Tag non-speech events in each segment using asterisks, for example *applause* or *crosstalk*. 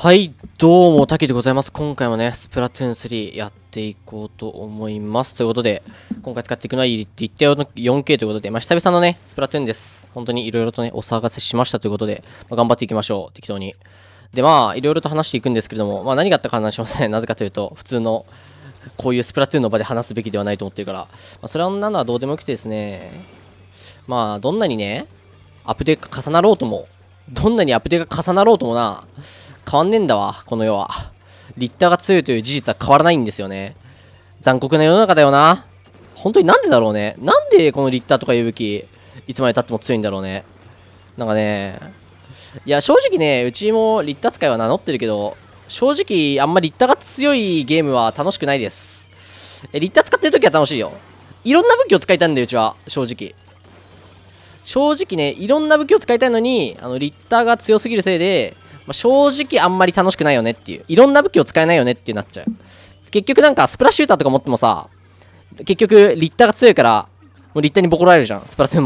はい、どうも、たけでございます。今回もね、スプラトゥーン3やっていこうと思います。ということで、今回使っていくのは立体用の 4K ということで、まあ、久々のね、スプラトゥーンです。本当に色々とね、お騒がせしましたということで、まあ、頑張っていきましょう。適当に。で、まあ、色々と話していくんですけれども、まあ、何があったか話しますね。なぜかというと、普通の、こういうスプラトゥーンの場で話すべきではないと思ってるから、まあ、それはなのはどうでもよくてですね、まあ、どんなにね、アップデート重なろうとも、どんなにアップデートが重なろうともな、変わんねえんだわ、この世は。リッターが強いという事実は変わらないんですよね。残酷な世の中だよな。本当になんでだろうね。なんでこのリッターとかいう武器、いつまで経っても強いんだろうね。なんかね、いや、正直ね、うちもリッター使いは名乗ってるけど、正直、あんまリッターが強いゲームは楽しくないです。え、リッター使ってる時は楽しいよ。いろんな武器を使いたいんだよ、うちは、正直。正直ね、いろんな武器を使いたいのに、あの、リッターが強すぎるせいで、まあ、正直あんまり楽しくないよねっていう。いろんな武器を使えないよねってなっちゃう。結局なんか、スプラシューターとか持ってもさ、結局、リッターが強いから、もうリッターにボコられるじゃん。スプラス、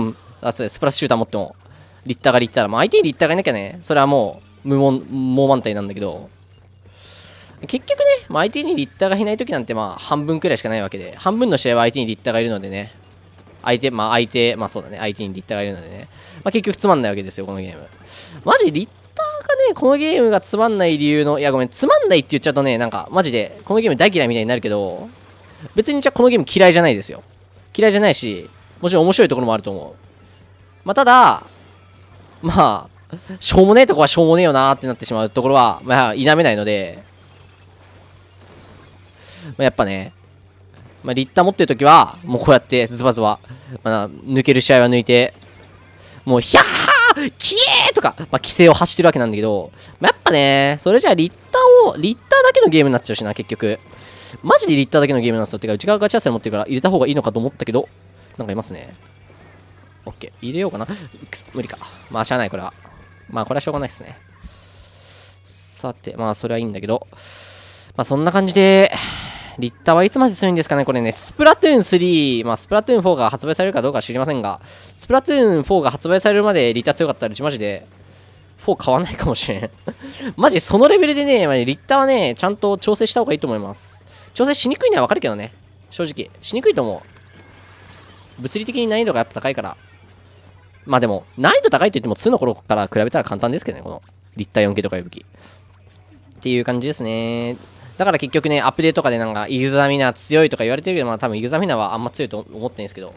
あ、そうスプラッシューター持っても。リッターがリッター。まあ、相手にリッターがいなきゃね、それはもう、無問、猛満体なんだけど。結局ね、まあ、相手にリッターがいないときなんて、まあ、半分くらいしかないわけで、半分の試合は相手にリッターがいるのでね、相手、まあ相手、まあそうだね、相手にリッターがいるのでね。まあ結局つまんないわけですよ、このゲーム。マジリッターがね、このゲームがつまんない理由の、いやごめん、つまんないって言っちゃうとね、なんかマジで、このゲーム大嫌いみたいになるけど、別にじゃあこのゲーム嫌いじゃないですよ。嫌いじゃないし、もちろん面白いところもあると思う。まあただ、まあ、しょうもねえとこはしょうもねえよなーってなってしまうところは、まあ否めないので、まあ、やっぱね、まあ、リッター持ってる時は、もうこうやってズバズバ、まあ、抜ける試合は抜いて、もう、ひゃっはー消えとか、まあ、規制を発してるわけなんだけど、まあ、やっぱね、それじゃあリッターを、リッターだけのゲームになっちゃうしな、結局。マジでリッターだけのゲームなんですよ。てか、内側ガチャセル持ってるから入れた方がいいのかと思ったけど、なんかいますね。オッケー。入れようかな。無理か。まあ、しゃあない、これは。まあ、これはしょうがないっすね。さて、まあ、それはいいんだけど。まあ、そんな感じで、リッターはいつまで強いんですかねこれね、スプラトゥーン3、まあ、スプラトゥーン4が発売されるかどうか知りませんが、スプラトゥーン4が発売されるまでリッター強かったら、うちマジで、4買わないかもしれん *laughs* マジそのレベルでね、まあ、リッターはね、ちゃんと調整した方がいいと思います。調整しにくいのはわかるけどね。正直。しにくいと思う。物理的に難易度がやっぱ高いから。まあでも、難易度高いって言っても2の頃から比べたら簡単ですけどね、この立体4系とか呼ぶ器。っていう感じですね。だから結局ね、アップデートとかでなんか、イグザミナー強いとか言われてるけど、まあ多分イグザミナーはあんま強いと思ってないんですけど。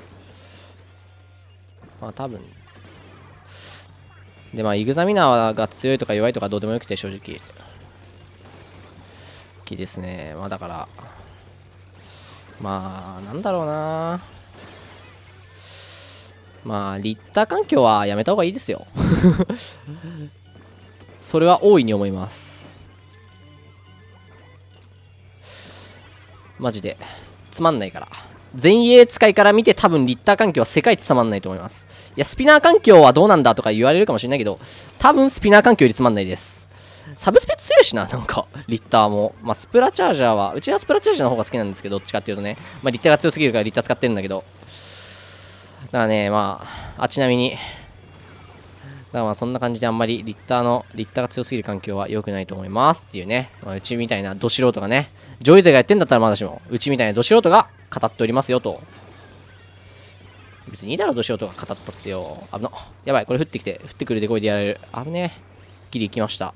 まあ多分。で、まあイグザミナーが強いとか弱いとかどうでもよくて、正直。きですね。まあだから、まあ、なんだろうな。まあ、リッター環境はやめた方がいいですよ *laughs* それは大いに思います。マジで。つまんないから。前衛使いから見て多分リッター環境は世界つまんないと思います。いや、スピナー環境はどうなんだとか言われるかもしれないけど、多分スピナー環境よりつまんないです。サブスペ強いしな、なんか、リッターも。まあ、スプラチャージャーは、うちはスプラチャージャーの方が好きなんですけど、どっちかっていうとね、まあ、リッターが強すぎるからリッター使ってるんだけど。だからね、まあ、あ、ちなみに、だからまあそんな感じであんまりリッターの、リッターが強すぎる環境は良くないと思いますっていうね。まあ、うちみたいなど素人がね、上位勢がやってんだったらまだしも、うちみたいなど素人が語っておりますよと。別にいいだろ、ど素人が語ったってよ。危な。やばい、これ降ってきて、降ってくるでこいでやられる。危ねえ。ギリ行きました。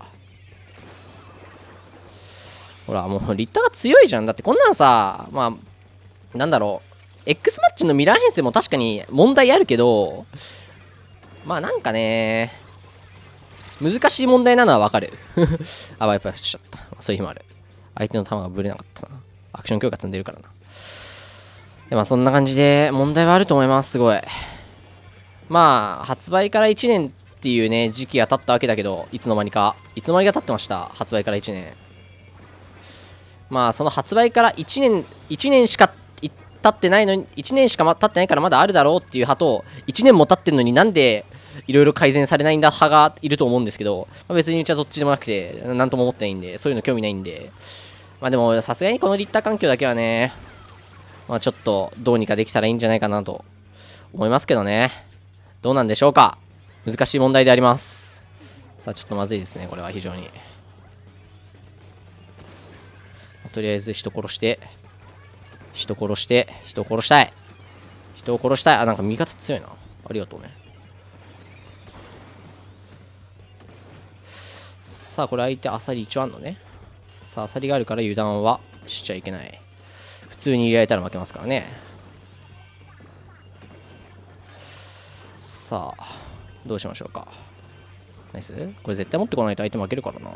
ほら、もうリッターが強いじゃん。だってこんなんさ、まあ、なんだろう。X マッチのミラー編成も確かに問題あるけど、まあなんかね、難しい問題なのはわかる。*laughs* あ、ワイプアしちゃった。そういう日もある。相手の球がぶれなかったな。アクション強化積んでるからな。でまあそんな感じで問題はあると思います、すごい。まあ、発売から1年っていうね、時期が経ったわけだけど、いつの間にか。いつの間にか経ってました、発売から1年。まあ、その発売から1年、1年しか経ってないのに1年しか経ってないからまだあるだろうっていう派と1年も経ってるのになんでいろいろ改善されないんだ派がいると思うんですけど、まあ、別にうちはどっちでもなくて何とも思ってないんでそういうの興味ないんでまあでもさすがにこのリッター環境だけはねまあちょっとどうにかできたらいいんじゃないかなと思いますけどねどうなんでしょうか難しい問題でありますさあちょっとまずいですねこれは非常にとりあえず人殺して人殺して、人殺したい。人を殺したい。あ、なんか味方強いな。ありがとうね。さあ、これ相手アサリ一応あんのね。さあ、アサリがあるから油断はしちゃいけない。普通に入れられたら負けますからね。さあ、どうしましょうか。ナイスこれ絶対持ってこないと相手負けるからな。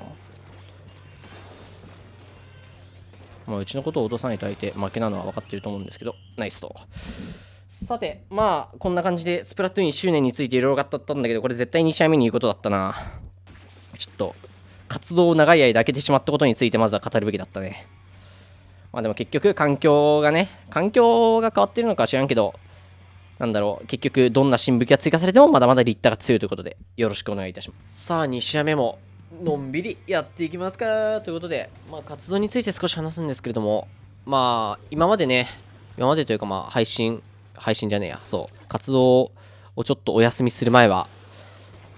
まあ、うちのことを落とさないと相手負けなのは分かってると思うんですけどナイスとさてまあこんな感じでスプラトゥーン1周年についていろいろ語ったんだけどこれ絶対2試合目に言うことだったなちょっと活動を長い間開けてしまったことについてまずは語るべきだったねまあでも結局環境がね環境が変わってるのか知らんけどなんだろう結局どんな新武器が追加されてもまだまだ立ッタが強いということでよろしくお願いいたしますさあ2試合目ものんびりやっていきますかということで、まあ、活動について少し話すんですけれども、まあ、今までね、今までというか、まあ、配信、配信じゃねえや、そう、活動をちょっとお休みする前は、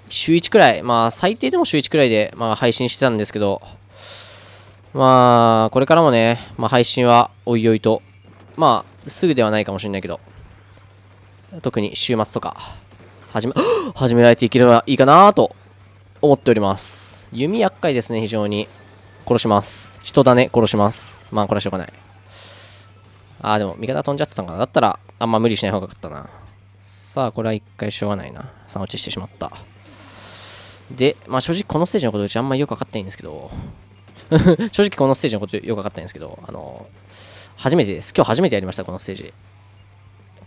週1くらい、まあ、最低でも週1くらいで、まあ、配信してたんですけど、まあ、これからもね、まあ、配信はおいおいと、まあ、すぐではないかもしれないけど、特に週末とか、始め、*gasps* 始められていければいいかなと思っております。弓厄介ですね非常に殺します人だね殺しますまあこれはしょうがないああでも味方飛んじゃってたんかなだったらあんま無理しない方がよかったなさあこれは一回しょうがないな3落ちしてしまったでまあ正直このステージのことうちあんまよく分かってないんですけど *laughs* 正直このステージのことよく分かってないんですけどあの初めてです今日初めてやりましたこのステージ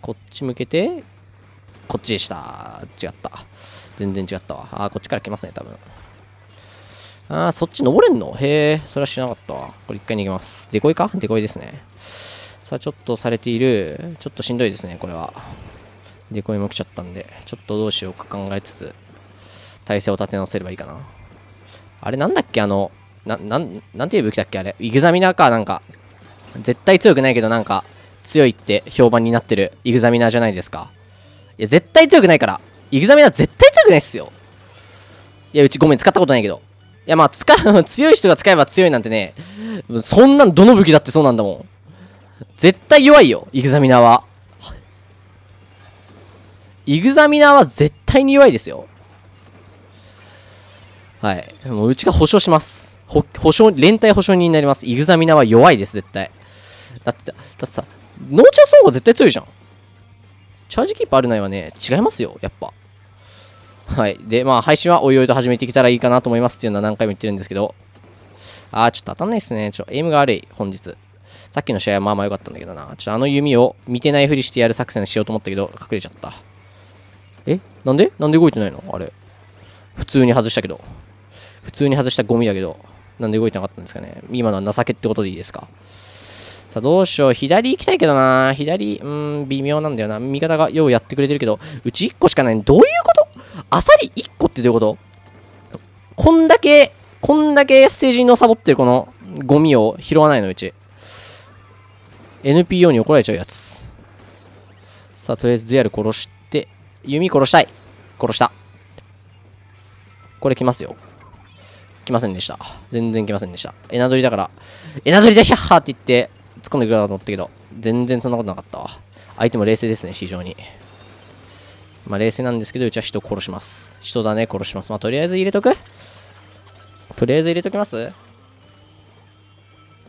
こっち向けてこっちでした違った全然違ったわあこっちから来ますね多分あー、そっち登れんのへえ、それは知らなかったわ。これ一回逃げます。デコイかデコイですね。さあ、ちょっとされている。ちょっとしんどいですね、これは。デコイも来ちゃったんで、ちょっとどうしようか考えつつ、体勢を立て直せればいいかな。あれ、なんだっけあの、な、なん、なんていう武器だっけあれ。イグザミナーか、なんか。絶対強くないけど、なんか、強いって評判になってるイグザミナーじゃないですか。いや、絶対強くないから。イグザミナー絶対強くないっすよ。いや、うちごめん、使ったことないけど。いやまあ使う *laughs* 強い人が使えば強いなんてねそんなんどの武器だってそうなんだもん絶対弱いよイグザミナーはイグザミナーは絶対に弱いですよはいもううちが保証します保証連帯保証人になりますイグザミナーは弱いです絶対だってだってさ農ーチャンスの方が絶対強いじゃんチャージキープあるないはね違いますよやっぱはい。で、まあ、配信はおいおいと始めていけたらいいかなと思いますっていうのは何回も言ってるんですけど、あー、ちょっと当たんないっすね。ちょ、エイムが悪い、本日。さっきの試合はまあまあ良かったんだけどな。ちょっとあの弓を見てないふりしてやる作戦しようと思ったけど、隠れちゃった。えなんでなんで動いてないのあれ。普通に外したけど。普通に外したゴミだけど、なんで動いてなかったんですかね。今のは情けってことでいいですか。さあ、どうしよう。左行きたいけどな。左、うん、微妙なんだよな。味方がようやってくれてるけど、うち1個しかない。どういうことアサリ1個ってどういうことこんだけ、こんだけステージのサボってるこのゴミを拾わないのうち。NPO に怒られちゃうやつ。さあ、とりあえずデュアル殺して、弓殺したい。殺した。これ来ますよ。来ませんでした。全然来ませんでした。エナドリだから、エナドリでヒャッハーって言って、突っ込んでくるかと思ったけど、全然そんなことなかったわ。相手も冷静ですね、非常に。まあ冷静なんですけど、うちは人殺します。人だね、殺します。まあとりあえず入れとくとりあえず入れときます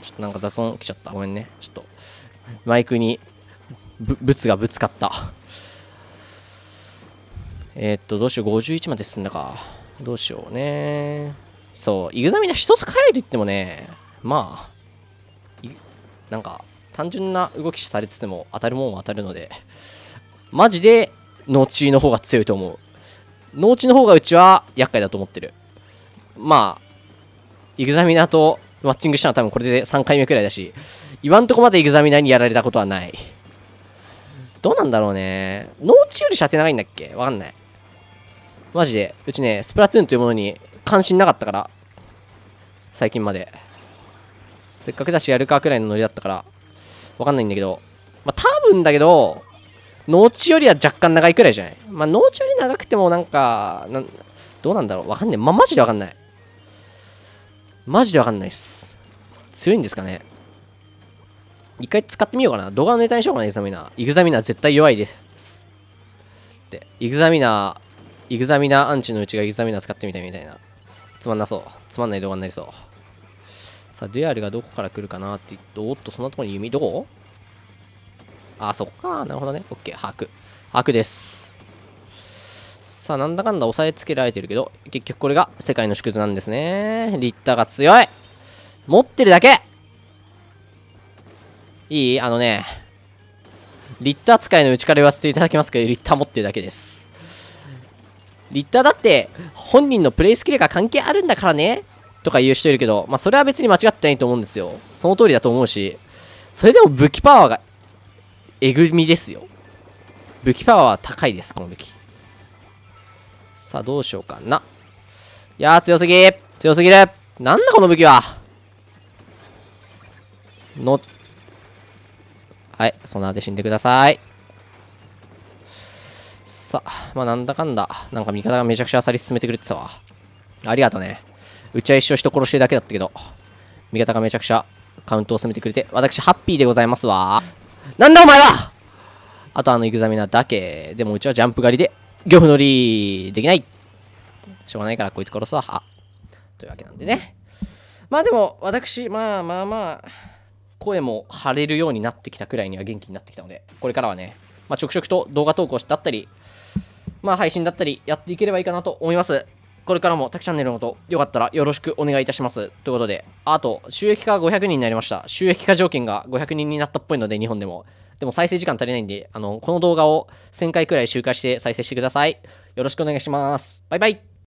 ちょっとなんか雑音来ちゃった。ごめんね。ちょっと、マイクに、ぶ、ぶつがぶつかった。えー、っと、どうしよう。51まで進んだか。どうしようね。そう、イグザミナ一つ変えると言ってもね、まあ、なんか、単純な動きされてても当たるもんは当たるので、マジで農地の方が強いと思う農地の方がうちは厄介だと思ってるまあイグザミナーとマッチングしたのは多分これで3回目くらいだし今んとこまでイグザミナーにやられたことはないどうなんだろうね農地より射程長いんだっけわかんないマジでうちねスプラトゥーンというものに関心なかったから最近までせっかくだしやるかくらいのノリだったからわかんないんだけどまあ多分だけど農地よりは若干長いくらいじゃないまあ、農地より長くてもなんか、などうなんだろうわかんない。ま、マジでわかんない。マジでわかんないっす。強いんですかね一回使ってみようかな。動画のネタにしようかな、エグザミナー。イグザミナー絶対弱いです。って、イグザミナー、イグザミナーアンチのうちがイグザミナー使ってみたいみたいな。つまんなそう。つまんない動画になりそう。さあ、デュアルがどこから来るかなって言って、おっと、そんなとこに弓、どこあ、そこか。なるほどね。OK。把く。把くです。さあ、なんだかんだ押さえつけられてるけど、結局これが世界の縮図なんですね。リッターが強い持ってるだけいいあのね、リッター使いのうちから言わせていただきますけど、リッター持ってるだけです。リッターだって、本人のプレイスキルが関係あるんだからねとか言う人いるけど、まあ、それは別に間違ってないと思うんですよ。その通りだと思うし、それでも武器パワーがえぐみですよ。武器パワーは高いです、この武器。さあ、どうしようかな。いやー、強すぎ強すぎるなんだこの武器はの、はい、そんなで死んでください。さあ、まあ、なんだかんだ、なんか味方がめちゃくちゃあさり進めてくれてたわ。ありがとね。うちは一生人殺してるだけだったけど、味方がめちゃくちゃカウントを進めてくれて、私ハッピーでございますわ。なんだお前はあとあのイグザミナだけ。でもうちはジャンプ狩りで、漁夫乗りできないしょうがないからこいつ殺すわ。あというわけなんでね。まあでも、私、まあまあまあ、声も張れるようになってきたくらいには元気になってきたので、これからはね、まあ、ちょくちょくと動画投稿だったり、まあ配信だったりやっていければいいかなと思います。これからもタキチャンネルのこと、よかったらよろしくお願いいたします。ということで、あと、収益化500人になりました。収益化条件が500人になったっぽいので、日本でも。でも再生時間足りないんで、あの、この動画を1000回くらい周回して再生してください。よろしくお願いします。バイバイ。